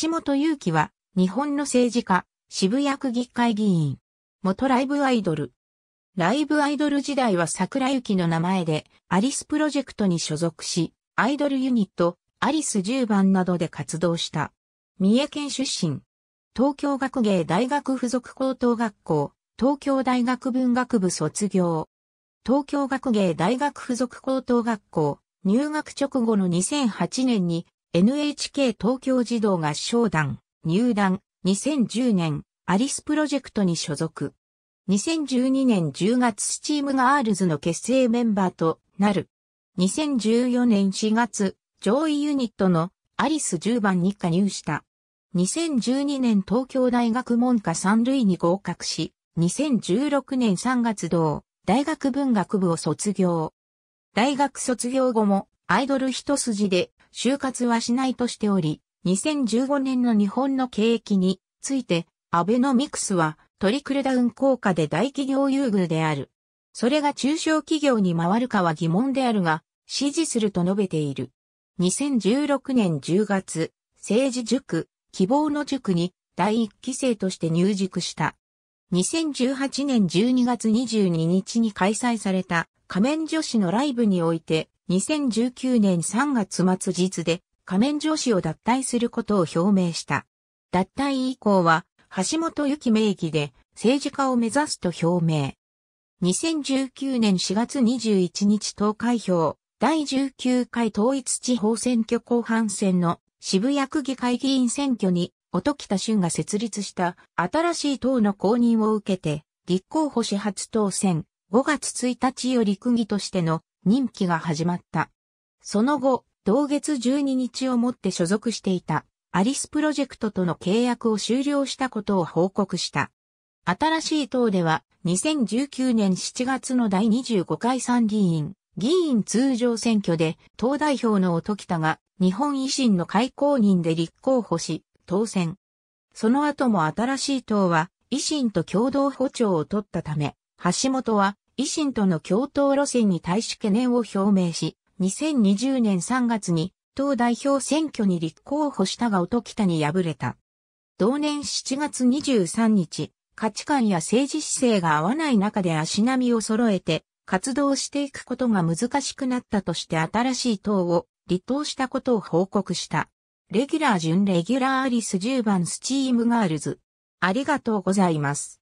橋本祐樹は、日本の政治家、渋谷区議会議員。元ライブアイドル。ライブアイドル時代は桜雪の名前で、アリスプロジェクトに所属し、アイドルユニット、アリス10番などで活動した。三重県出身。東京学芸大学附属高等学校、東京大学文学部卒業。東京学芸大学附属高等学校、入学直後の2008年に NHK 東京児童合唱団、入団、2010年、アリスプロジェクトに所属。2012年10月スチームガールズの結成メンバーとなる。2014年4月、上位ユニットのアリス10番に加入した。2012年東京大学文科3類に合格し、2016年3月同、大学文学部を卒業。大学卒業後もアイドル一筋で就活はしないとしており、2015年の日本の景気について、アベノミクスはトリクルダウン効果で大企業優遇である。それが中小企業に回るかは疑問であるが、支持すると述べている。2016年10月、政治塾、希望の塾に第一期生として入塾した。2018年12月22日に開催された仮面女子のライブにおいて2019年3月末日で仮面女子を脱退することを表明した。脱退以降は橋本由紀名義で政治家を目指すと表明。2019年4月21日投開票第19回統一地方選挙後半戦の渋谷区議会議員選挙に音北俊が設立した新しい党の公認を受けて立候補始発当選5月1日より区議としての任期が始まった。その後、同月12日をもって所属していたアリスプロジェクトとの契約を終了したことを報告した。新しい党では2019年7月の第25回参議院議員通常選挙で党代表の音喜多が日本維新の開公人で立候補し当選。その後も新しい党は維新と共同歩調を取ったため、橋本は維新との共闘路線に対し懸念を表明し、2020年3月に党代表選挙に立候補したが音北に敗れた。同年7月23日、価値観や政治姿勢が合わない中で足並みを揃えて活動していくことが難しくなったとして新しい党を離党したことを報告した。レギュラー準レギュラーアリス10番スチームガールズ。ありがとうございます。